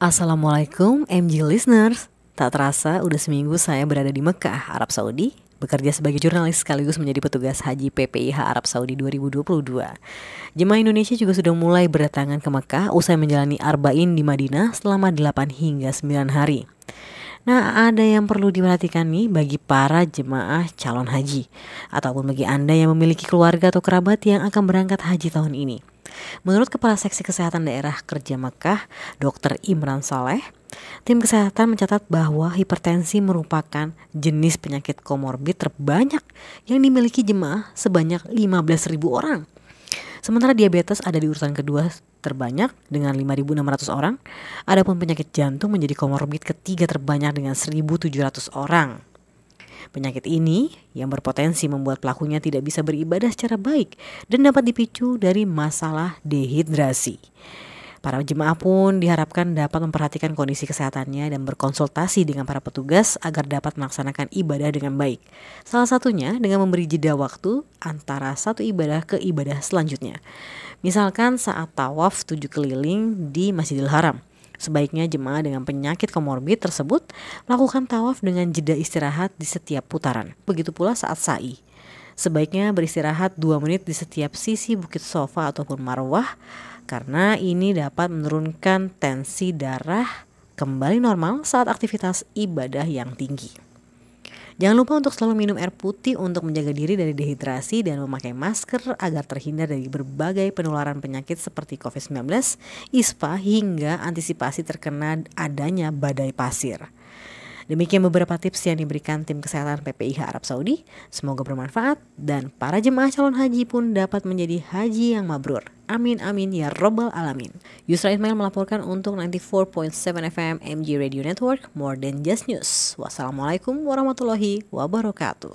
Assalamualaikum MG listeners. Tak terasa udah seminggu saya berada di Mekah, Arab Saudi, bekerja sebagai jurnalis sekaligus menjadi petugas haji PPIH Arab Saudi 2022. Jemaah Indonesia juga sudah mulai berdatangan ke Mekah usai menjalani Arba'in di Madinah selama 8 hingga 9 hari. Nah, ada yang perlu diperhatikan nih bagi para jemaah calon haji ataupun bagi Anda yang memiliki keluarga atau kerabat yang akan berangkat haji tahun ini. Menurut Kepala Seksi Kesehatan Daerah Kerja Mekah, Dr. Imran Saleh, Tim kesehatan mencatat bahwa hipertensi merupakan jenis penyakit komorbid terbanyak yang dimiliki jemaah sebanyak 15.000 orang. Sementara diabetes ada di urutan kedua terbanyak dengan 5.600 orang, adapun penyakit jantung menjadi komorbid ketiga terbanyak dengan 1.700 orang. Penyakit ini yang berpotensi membuat pelakunya tidak bisa beribadah secara baik dan dapat dipicu dari masalah dehidrasi. Para jemaah pun diharapkan dapat memperhatikan kondisi kesehatannya dan berkonsultasi dengan para petugas agar dapat melaksanakan ibadah dengan baik. Salah satunya dengan memberi jeda waktu antara satu ibadah ke ibadah selanjutnya. Misalkan saat tawaf tujuh keliling di Masjidil Haram. Sebaiknya jemaah dengan penyakit komorbid tersebut melakukan tawaf dengan jeda istirahat di setiap putaran. Begitu pula saat sa'i. Sebaiknya beristirahat 2 menit di setiap sisi bukit sofa ataupun marwah karena ini dapat menurunkan tensi darah kembali normal saat aktivitas ibadah yang tinggi. Jangan lupa untuk selalu minum air putih untuk menjaga diri dari dehidrasi dan memakai masker agar terhindar dari berbagai penularan penyakit seperti COVID-19, ISPA hingga antisipasi terkena adanya badai pasir. Demikian beberapa tips yang diberikan tim kesehatan PPIH Arab Saudi. Semoga bermanfaat dan para jemaah calon haji pun dapat menjadi haji yang mabrur. Amin amin ya robbal alamin. Yusra Ismail melaporkan untuk 94.7 FM MG Radio Network, More Than Just News. Wassalamualaikum warahmatullahi wabarakatuh.